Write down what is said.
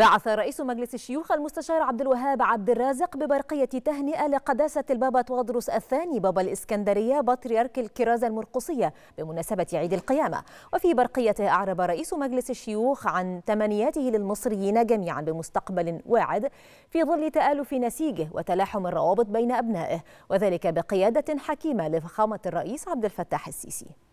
بعث رئيس مجلس الشيوخ المستشار عبد الوهاب عبد الرازق ببرقية تهنئة لقداسة البابا تواضروس الثاني بابا الإسكندرية بطريرك الكرازة المرقصية بمناسبة عيد القيامة وفي برقيته أعرب رئيس مجلس الشيوخ عن تمنياته للمصريين جميعا بمستقبل واعد في ظل تآلف نسيجه وتلاحم الروابط بين أبنائه وذلك بقيادة حكيمة لفخامة الرئيس عبد الفتاح السيسي